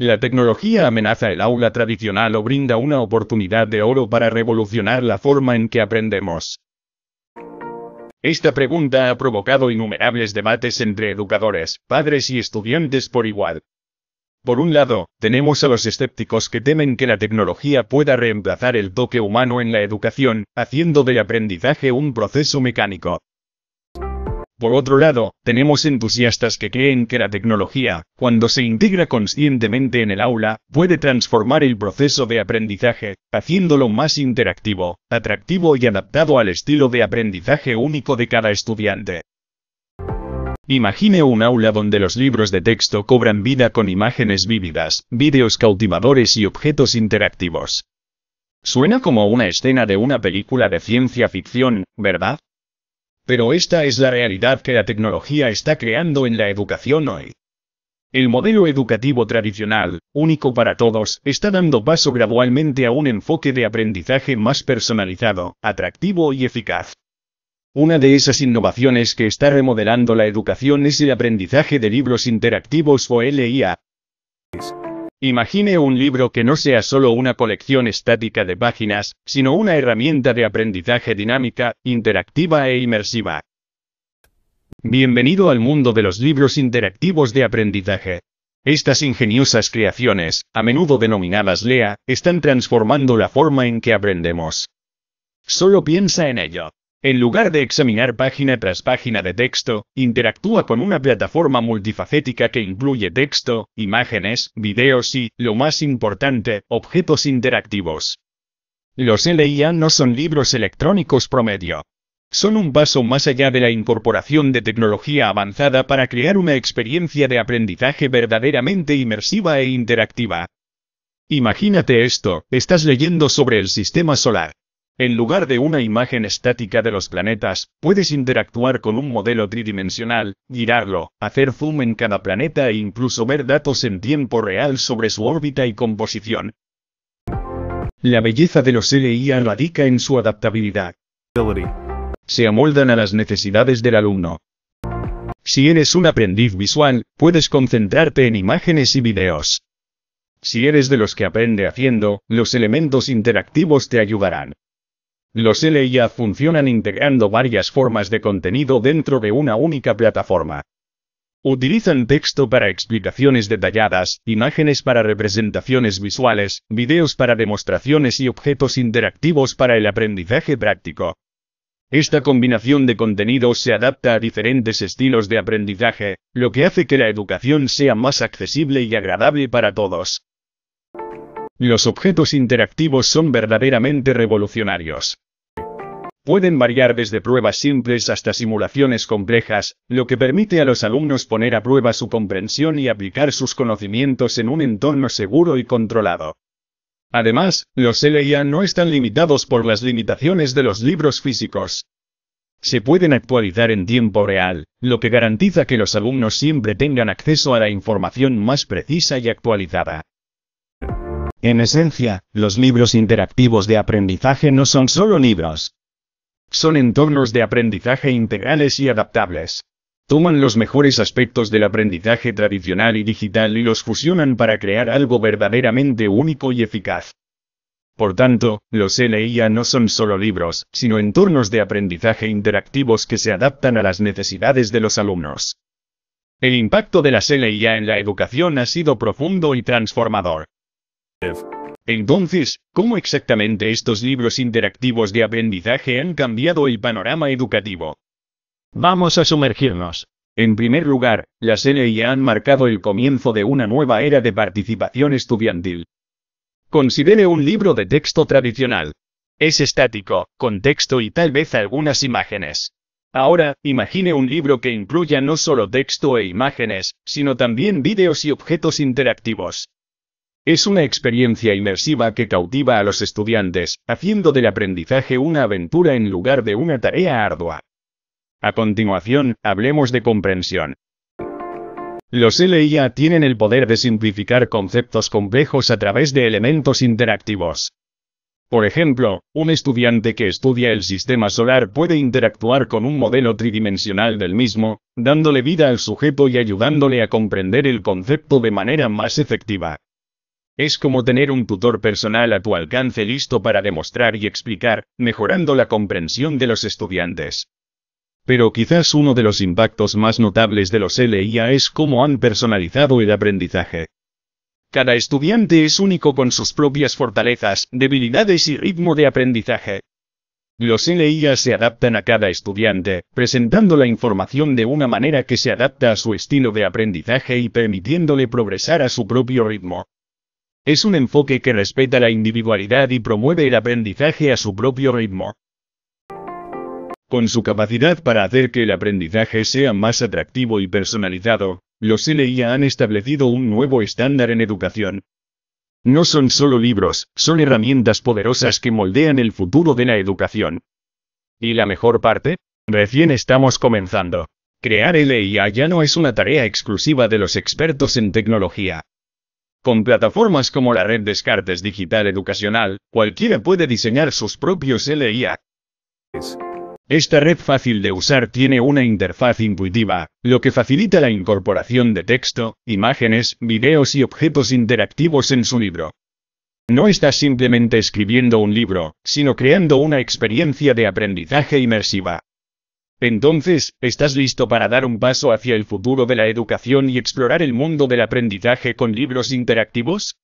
La tecnología amenaza el aula tradicional o brinda una oportunidad de oro para revolucionar la forma en que aprendemos. Esta pregunta ha provocado innumerables debates entre educadores, padres y estudiantes por igual. Por un lado, tenemos a los escépticos que temen que la tecnología pueda reemplazar el toque humano en la educación, haciendo del aprendizaje un proceso mecánico. Por otro lado, tenemos entusiastas que creen que la tecnología, cuando se integra conscientemente en el aula, puede transformar el proceso de aprendizaje, haciéndolo más interactivo, atractivo y adaptado al estilo de aprendizaje único de cada estudiante. Imagine un aula donde los libros de texto cobran vida con imágenes vívidas, vídeos cautivadores y objetos interactivos. Suena como una escena de una película de ciencia ficción, ¿verdad? Pero esta es la realidad que la tecnología está creando en la educación hoy. El modelo educativo tradicional, único para todos, está dando paso gradualmente a un enfoque de aprendizaje más personalizado, atractivo y eficaz. Una de esas innovaciones que está remodelando la educación es el aprendizaje de libros interactivos o LIA, Imagine un libro que no sea solo una colección estática de páginas, sino una herramienta de aprendizaje dinámica, interactiva e inmersiva. Bienvenido al mundo de los libros interactivos de aprendizaje. Estas ingeniosas creaciones, a menudo denominadas LEA, están transformando la forma en que aprendemos. Solo piensa en ello. En lugar de examinar página tras página de texto, interactúa con una plataforma multifacética que incluye texto, imágenes, videos y, lo más importante, objetos interactivos. Los LIA no son libros electrónicos promedio. Son un paso más allá de la incorporación de tecnología avanzada para crear una experiencia de aprendizaje verdaderamente inmersiva e interactiva. Imagínate esto, estás leyendo sobre el sistema solar. En lugar de una imagen estática de los planetas, puedes interactuar con un modelo tridimensional, girarlo, hacer zoom en cada planeta e incluso ver datos en tiempo real sobre su órbita y composición. La belleza de los LIA radica en su adaptabilidad. Se amoldan a las necesidades del alumno. Si eres un aprendiz visual, puedes concentrarte en imágenes y videos. Si eres de los que aprende haciendo, los elementos interactivos te ayudarán. Los LIA funcionan integrando varias formas de contenido dentro de una única plataforma. Utilizan texto para explicaciones detalladas, imágenes para representaciones visuales, videos para demostraciones y objetos interactivos para el aprendizaje práctico. Esta combinación de contenidos se adapta a diferentes estilos de aprendizaje, lo que hace que la educación sea más accesible y agradable para todos. Los objetos interactivos son verdaderamente revolucionarios pueden variar desde pruebas simples hasta simulaciones complejas, lo que permite a los alumnos poner a prueba su comprensión y aplicar sus conocimientos en un entorno seguro y controlado. Además, los LIA no están limitados por las limitaciones de los libros físicos. Se pueden actualizar en tiempo real, lo que garantiza que los alumnos siempre tengan acceso a la información más precisa y actualizada. En esencia, los libros interactivos de aprendizaje no son solo libros, son entornos de aprendizaje integrales y adaptables. Toman los mejores aspectos del aprendizaje tradicional y digital y los fusionan para crear algo verdaderamente único y eficaz. Por tanto, los LIA no son solo libros, sino entornos de aprendizaje interactivos que se adaptan a las necesidades de los alumnos. El impacto de las LIA en la educación ha sido profundo y transformador. Entonces, ¿cómo exactamente estos libros interactivos de aprendizaje han cambiado el panorama educativo? Vamos a sumergirnos. En primer lugar, las NIA han marcado el comienzo de una nueva era de participación estudiantil. Considere un libro de texto tradicional. Es estático, con texto y tal vez algunas imágenes. Ahora, imagine un libro que incluya no solo texto e imágenes, sino también vídeos y objetos interactivos. Es una experiencia inmersiva que cautiva a los estudiantes, haciendo del aprendizaje una aventura en lugar de una tarea ardua. A continuación, hablemos de comprensión. Los LIA tienen el poder de simplificar conceptos complejos a través de elementos interactivos. Por ejemplo, un estudiante que estudia el sistema solar puede interactuar con un modelo tridimensional del mismo, dándole vida al sujeto y ayudándole a comprender el concepto de manera más efectiva. Es como tener un tutor personal a tu alcance listo para demostrar y explicar, mejorando la comprensión de los estudiantes. Pero quizás uno de los impactos más notables de los LIA es cómo han personalizado el aprendizaje. Cada estudiante es único con sus propias fortalezas, debilidades y ritmo de aprendizaje. Los LIA se adaptan a cada estudiante, presentando la información de una manera que se adapta a su estilo de aprendizaje y permitiéndole progresar a su propio ritmo. Es un enfoque que respeta la individualidad y promueve el aprendizaje a su propio ritmo. Con su capacidad para hacer que el aprendizaje sea más atractivo y personalizado, los LIA han establecido un nuevo estándar en educación. No son solo libros, son herramientas poderosas que moldean el futuro de la educación. ¿Y la mejor parte? Recién estamos comenzando. Crear LIA ya no es una tarea exclusiva de los expertos en tecnología. Con plataformas como la red Descartes Digital Educacional, cualquiera puede diseñar sus propios LIA. Esta red fácil de usar tiene una interfaz intuitiva, lo que facilita la incorporación de texto, imágenes, videos y objetos interactivos en su libro. No estás simplemente escribiendo un libro, sino creando una experiencia de aprendizaje inmersiva. Entonces, ¿estás listo para dar un paso hacia el futuro de la educación y explorar el mundo del aprendizaje con libros interactivos?